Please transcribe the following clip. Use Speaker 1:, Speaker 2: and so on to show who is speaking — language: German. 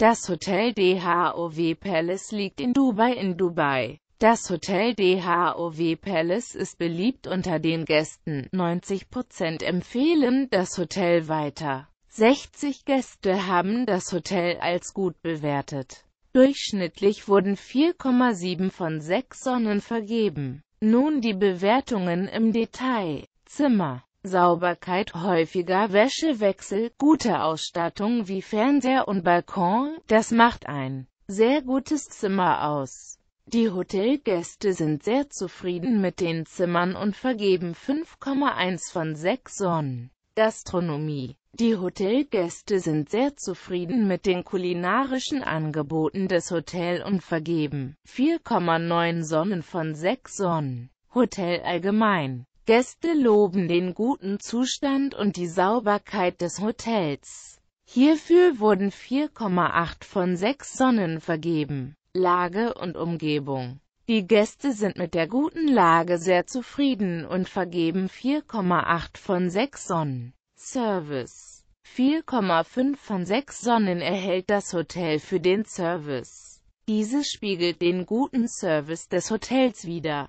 Speaker 1: Das Hotel DHOW Palace liegt in Dubai in Dubai. Das Hotel DHOW Palace ist beliebt unter den Gästen. 90% empfehlen das Hotel weiter. 60 Gäste haben das Hotel als gut bewertet. Durchschnittlich wurden 4,7 von 6 Sonnen vergeben. Nun die Bewertungen im Detail. Zimmer Sauberkeit, häufiger Wäschewechsel, gute Ausstattung wie Fernseher und Balkon, das macht ein sehr gutes Zimmer aus. Die Hotelgäste sind sehr zufrieden mit den Zimmern und vergeben 5,1 von 6 Sonnen. Gastronomie Die Hotelgäste sind sehr zufrieden mit den kulinarischen Angeboten des Hotels und vergeben 4,9 Sonnen von 6 Sonnen. Hotel allgemein Gäste loben den guten Zustand und die Sauberkeit des Hotels. Hierfür wurden 4,8 von 6 Sonnen vergeben. Lage und Umgebung Die Gäste sind mit der guten Lage sehr zufrieden und vergeben 4,8 von 6 Sonnen. Service 4,5 von 6 Sonnen erhält das Hotel für den Service. Dieses spiegelt den guten Service des Hotels wider.